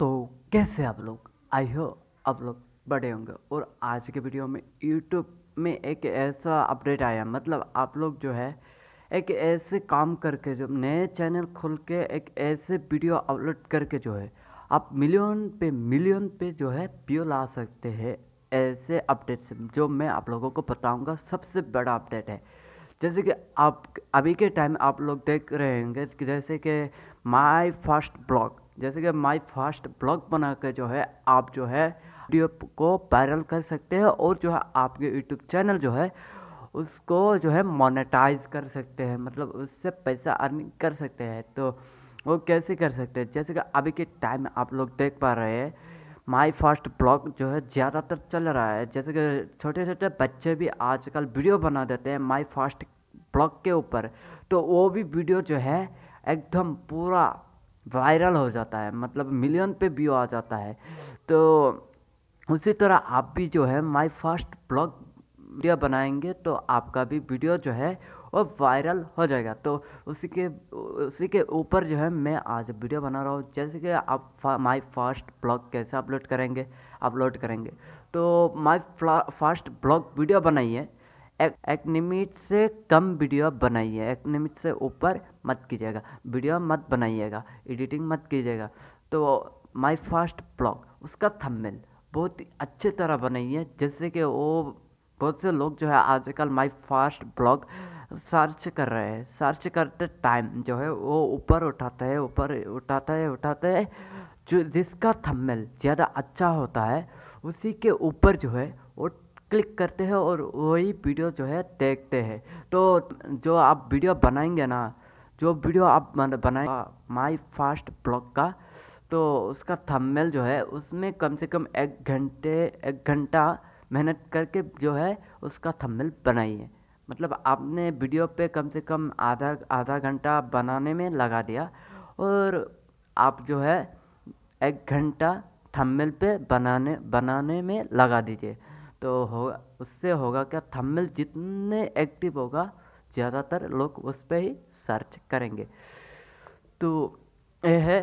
तो कैसे आप लोग आई हो आप लोग बड़े होंगे और आज के वीडियो में यूट्यूब में एक ऐसा अपडेट आया मतलब आप लोग जो है एक ऐसे काम करके जो नए चैनल खोल के एक ऐसे वीडियो अपलोड करके जो है आप मिलियन पे मिलियन पे जो है व्यू ला सकते हैं ऐसे अपडेट से जो मैं आप लोगों को बताऊंगा सबसे बड़ा अपडेट है जैसे कि आप अभी के टाइम आप लोग देख रहे होंगे जैसे कि माय फर्स्ट ब्लॉग जैसे कि माई फर्स्ट ब्लॉग बना कर जो है आप जो है वीडियो को वायरल कर सकते हैं और जो है आपके यूट्यूब चैनल जो है उसको जो है मोनेटाइज कर सकते हैं मतलब उससे पैसा अर्निंग कर सकते हैं तो वो कैसे कर सकते हैं जैसे कि अभी के टाइम में आप लोग देख पा रहे हैं माई फर्स्ट ब्लॉग जो है ज़्यादातर चल रहा है जैसे कि छोटे छोटे बच्चे भी आजकल वीडियो बना देते हैं माई फर्स्ट ब्लॉग के ऊपर तो वो भी वीडियो जो है एकदम पूरा वायरल हो जाता है मतलब मिलियन पे व्यू आ जाता है तो उसी तरह आप भी जो है माय फर्स्ट ब्लॉग वीडियो बनाएंगे तो आपका भी वीडियो जो है वो वायरल हो जाएगा तो उसी के उसी के ऊपर जो है मैं आज वीडियो बना रहा हूँ जैसे कि आप माय फर्स्ट ब्लॉग कैसे अपलोड करेंगे अपलोड करेंगे तो माय फर्स्ट ब्लॉग वीडियो बनाइए एक, एक से कम वीडियो बनाइए एक निमिट से ऊपर मत कीजिएगा वीडियो मत बनाइएगा एडिटिंग मत कीजिएगा तो माय फर्स्ट ब्लॉग उसका थंबनेल बहुत ही अच्छे तरह बनाइए जिससे कि वो बहुत से लोग जो है आजकल माय फर्स्ट ब्लॉग सर्च कर रहे हैं सर्च करते टाइम जो है वो ऊपर उठाते हैं ऊपर उठाते हैं उठाते हैं जो जिसका थंबनेल ज़्यादा अच्छा होता है उसी के ऊपर जो है वो क्लिक करते हैं और वही वीडियो जो है देखते हैं तो जो आप वीडियो बनाएंगे ना जो वीडियो आप बनाए माई फास्ट ब्लॉग का तो उसका थंबनेल जो है उसमें कम से कम एक घंटे एक घंटा मेहनत करके जो है उसका थंबनेल बनाइए मतलब आपने वीडियो पे कम से कम आधा आधा घंटा बनाने में लगा दिया और आप जो है एक घंटा थंबनेल पे बनाने बनाने में लगा दीजिए तो हो उससे होगा क्या थंबनेल जितने एक्टिव होगा ज़्यादातर लोग उस पर ही सर्च करेंगे तो यह है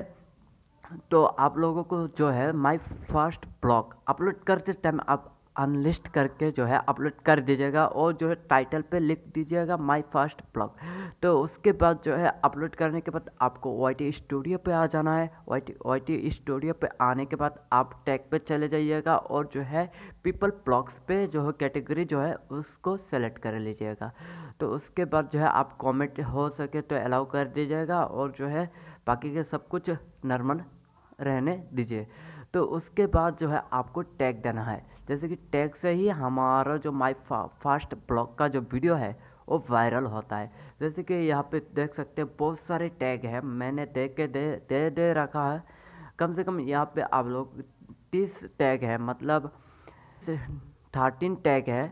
तो आप लोगों को जो है माय फर्स्ट ब्लॉग अपलोड करते टाइम आप अनलिस्ट करके जो है अपलोड कर दीजिएगा और जो है टाइटल पे लिख दीजिएगा माय फर्स्ट ब्लॉग तो उसके बाद जो है अपलोड करने के बाद आपको वाई स्टूडियो पे आ जाना है वाई टी स्टूडियो पे आने के बाद आप टैग पे चले जाइएगा और जो है पीपल ब्लॉग्स पे जो है कैटेगरी जो है उसको सेलेक्ट कर लीजिएगा तो उसके बाद जो है आप कॉमेंट हो सके तो अलाउ कर दीजिएगा और जो है बाकी के सब कुछ नॉर्मल रहने दीजिए तो उसके बाद जो है आपको टैग देना है जैसे कि टैग से ही हमारा जो माई फास्ट ब्लॉग का जो वीडियो है वो वायरल होता है जैसे कि यहाँ पे देख सकते हैं बहुत सारे टैग हैं मैंने देख के दे दे दे रखा है कम से कम यहाँ पे आप लोग तीस टैग है मतलब थर्टीन टैग है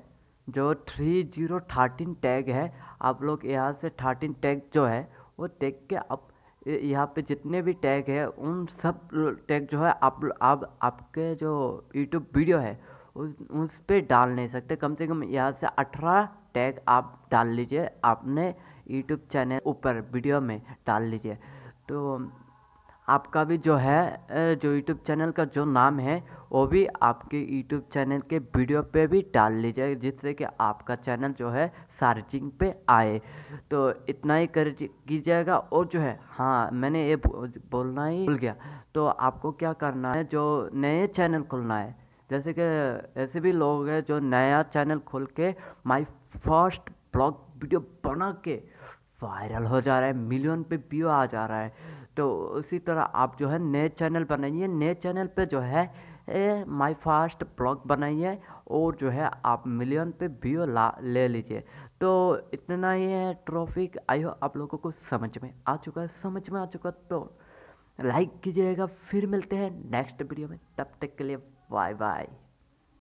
जो थ्री जीरो थर्टीन टैग है आप लोग यहाँ से थर्टीन टैग जो है वो देख के आप यहाँ पे जितने भी टैग है उन सब टैग जो है आप आप आपके जो यूट्यूब वीडियो है उस उस पर डाल नहीं सकते कम से कम यहाँ से अठारह टैग आप डाल लीजिए आपने यूट्यूब चैनल ऊपर वीडियो में डाल लीजिए तो आपका भी जो है जो यूट्यूब चैनल का जो नाम है वो भी आपके यूट्यूब चैनल के वीडियो पे भी डाल लीजिए जिससे कि आपका चैनल जो है सर्चिंग पे आए तो इतना ही कर कीजिएगा और जो है हाँ मैंने ये बोलना ही भूल गया तो आपको क्या करना है जो नए चैनल खोलना है जैसे कि ऐसे भी लोग हैं जो नया चैनल खोल के माई फर्स्ट ब्लॉग वीडियो बना के वायरल हो जा रहा है मिलियन पे व्यू आ जा रहा है तो उसी तरह आप जो है नए चैनल बनाइए नए चैनल पे जो है ए, माई फास्ट ब्लॉग बनाइए और जो है आप मिलियन पे व्यू ला ले लीजिए तो इतना ही है ट्रॉफिक आई हो आप लोगों को समझ में आ चुका है समझ में आ चुका तो लाइक कीजिएगा फिर मिलते हैं नेक्स्ट वीडियो में तब तक के लिए बाय बाय